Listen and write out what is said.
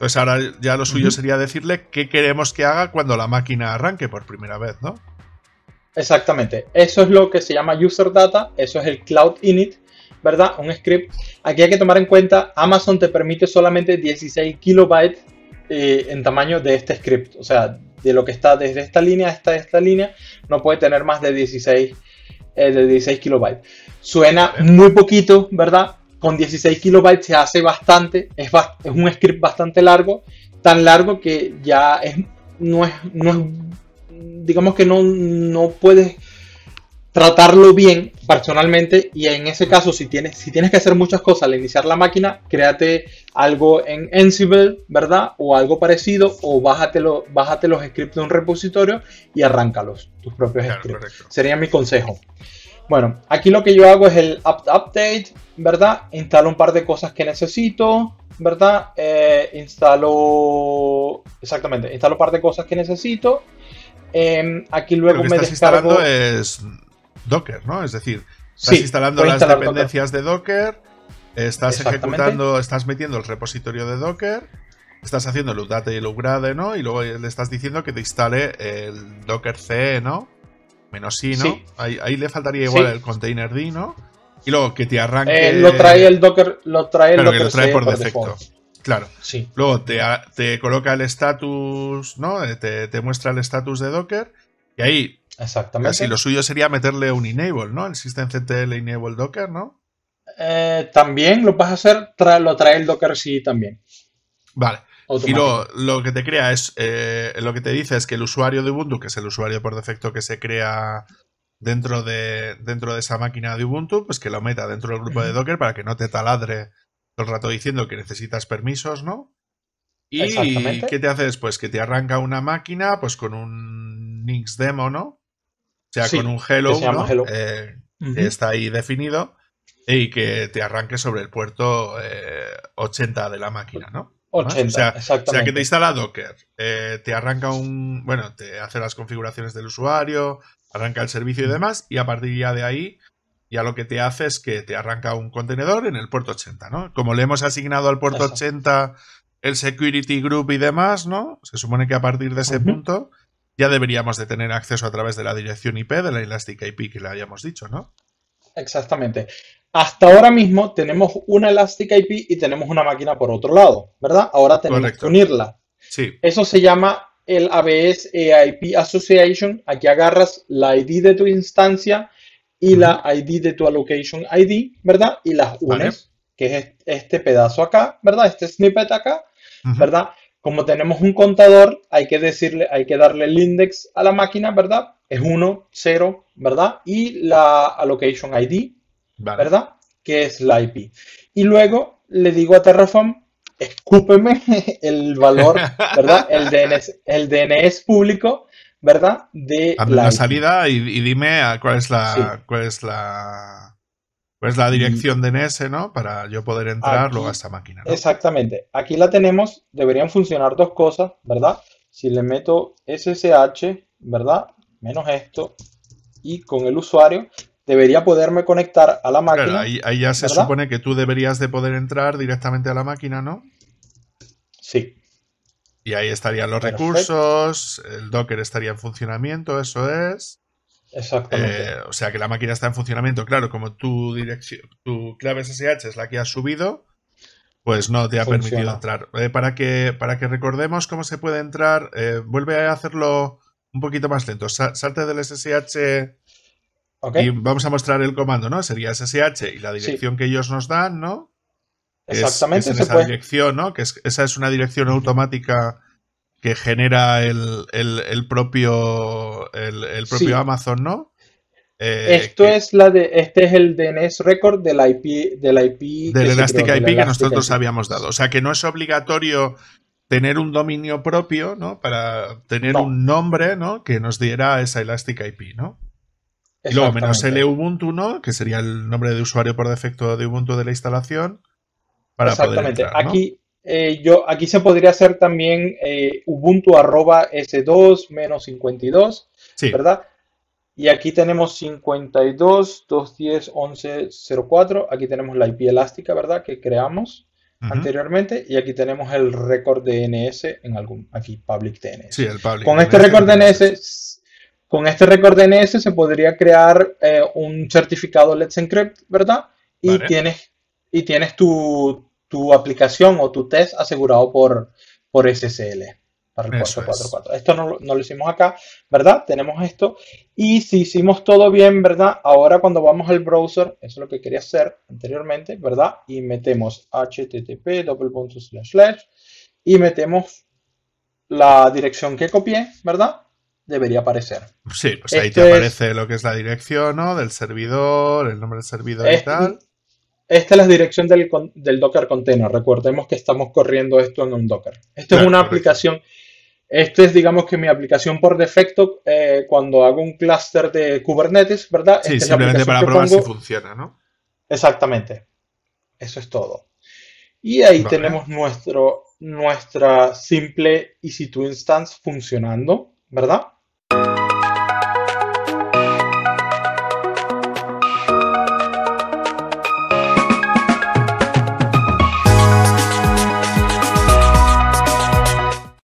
Entonces ahora ya lo suyo sería decirle qué queremos que haga cuando la máquina arranque por primera vez, ¿no? Exactamente. Eso es lo que se llama user data, eso es el cloud init, ¿verdad? Un script. Aquí hay que tomar en cuenta, Amazon te permite solamente 16 kilobytes eh, en tamaño de este script. O sea, de lo que está desde esta línea hasta esta línea, no puede tener más de 16, eh, de 16 kilobytes. Suena muy poquito, ¿verdad? con 16 kilobytes se hace bastante, es, un script bastante largo, tan largo que ya no, es, digamos que no, no puedes tratarlo bien personalmente y en ese caso si tienes, si tienes que hacer muchas cosas al iniciar la máquina, créate algo en Ansible, ¿verdad? O algo parecido o bájate los scripts de un repositorio y arráncalos, tus propios scripts. Sería mi consejo. Bueno, aquí lo que yo hago es el update, ¿verdad? Instalo un par de cosas que necesito, ¿verdad? Eh, instalo, exactamente, instalo un par de cosas que necesito. Em, aquí luego lo que me estás descargo... instalando es Docker, ¿no? Es decir, estás instalando las dependencias de Docker, estás ejecutando, estás metiendo el repositorio de Docker, estás haciendo el update y el upgrade, ¿no? Y luego le estás diciendo que te instale el Docker CE, ¿no? menos sí, ¿no? Ahí, le faltaría igual el container D, ¿no? Y luego que te arranque. Eh, lo trae el Docker, lo trae el claro, Docker que lo trae por, defecto. Claro. Sí. Luego te, coloca el status, ¿no? Eh, te, muestra el status de Docker. Y ahí. Exactamente. Casi lo suyo sería meterle un enable, ¿no? El System CTL enable Docker, ¿no? Eh, también lo vas a hacer, lo trae el Docker sí también. Vale. Y lo, lo, que te crea es, eh, lo que te dice es que el usuario de Ubuntu, que es el usuario por defecto que se crea dentro de, dentro de esa máquina de Ubuntu, pues que lo meta dentro del grupo de Docker para que no te taladre todo el rato diciendo que necesitas permisos, ¿no? Y ¿qué te hace después? Que te arranca una máquina pues con un Nix demo, ¿no? O sea, con un Hello, que eh, está ahí definido y que te arranque sobre el puerto 80 eh, de la máquina, ¿no? o sea, que te instala Docker, eh, te arranca un. Bueno, te hace las configuraciones del usuario, arranca el servicio y demás, y a partir ya de ahí, ya lo que te hace es que te arranca un contenedor en el puerto 80, ¿no? Como le hemos asignado al puerto 80 el security group y demás, ¿no? Se supone que a partir de ese punto ya deberíamos de tener acceso a través de la dirección IP, de la Elastic IP que le habíamos dicho, ¿no? Exactamente. Hasta ahora mismo tenemos una Elastic IP y tenemos una máquina por otro lado, ¿verdad? Ahora tenemos que unirla. Sí. Eso se llama el ABS EIP Association. Aquí agarras la ID de tu instancia y la ID de tu allocation ID, ¿verdad? Y las unes, que es este pedazo acá, ¿verdad? Este snippet acá, ¿verdad? Como tenemos un contador, hay que decirle, hay que darle el index a la máquina, ¿verdad? es 1, 0, ¿verdad? Y la allocation ID, ¿verdad? Que es la IP. Y luego le digo a Terraform, escúpeme el valor, ¿verdad? El DNS, el DNS público, ¿verdad? De la, salida y, dime cuál es la, cuál es la, cuál es la dirección mm. DNS, ¿no? Para yo poder entrar luego a esta máquina. Exactamente. Aquí la tenemos. Deberían funcionar dos cosas, ¿verdad? Si le meto SSH, ¿verdad? menos esto, y con el usuario debería poderme conectar a la máquina. Claro, ahí, ya se supone que tú deberías de poder entrar directamente a la máquina, ¿no? Sí. Y ahí estarían los recursos, el Docker estaría en funcionamiento, eso es. Exactamente. Eh, o sea que la máquina está en funcionamiento. Claro, como tu, tu clave SSH es la que has subido, pues no te ha permitido entrar. Eh, para, que, para que recordemos cómo se puede entrar, eh, vuelve a hacerlo un poquito más lento. Salte del SSH y vamos a mostrar el comando, ¿no? Sería SSH y la dirección que ellos nos dan, ¿no? Exactamente. esa dirección, ¿no? Que es, esa es una dirección automática que genera el, propio, el, propio Amazon, ¿no? Eh, Esto es la de, este es el DNS record del IP, del IP, del Elastic IP que, nosotros habíamos dado. O sea que no es obligatorio tener un dominio propio, ¿no? Para tener un nombre, ¿no? Que nos diera esa elástica IP, ¿no? Y luego menos el Ubuntu, ¿no? Que sería el nombre de usuario por defecto de Ubuntu de la instalación. Para Exactamente. Aquí eh, yo aquí se podría hacer también eh, Ubuntu arroba S2 menos 52, ¿verdad? Y aquí tenemos 52, 210, 11, 04. Aquí tenemos la IP elástica, ¿verdad? Que creamos anteriormente y aquí tenemos el récord DNS en algún, aquí public DNS. Este con este récord DNS con este récord DNS se podría crear eh, un certificado Let's Encrypt, ¿verdad? Y tienes, y tienes tu, tu, aplicación o tu test asegurado por, por SSL para Esto no, lo hicimos acá, ¿verdad? Tenemos esto. Y si hicimos todo bien, ¿verdad? Ahora cuando vamos al browser, eso es lo que quería hacer anteriormente, ¿verdad? Y metemos http y metemos la dirección que copié, ¿verdad? Debería aparecer. Sí, pues ahí te este aparece lo que es la dirección, ¿no? Del servidor, el nombre del servidor y este tal esta es la dirección del, Docker Container. Recordemos que estamos corriendo esto en un Docker. Esta es una aplicación. Esta es, digamos que mi aplicación por defecto eh, cuando hago un clúster de Kubernetes, ¿verdad? Sí, simplemente para probar si funciona, ¿no? Exactamente. Eso es todo. Y ahí tenemos nuestro, nuestra simple EC2 instance funcionando, ¿verdad?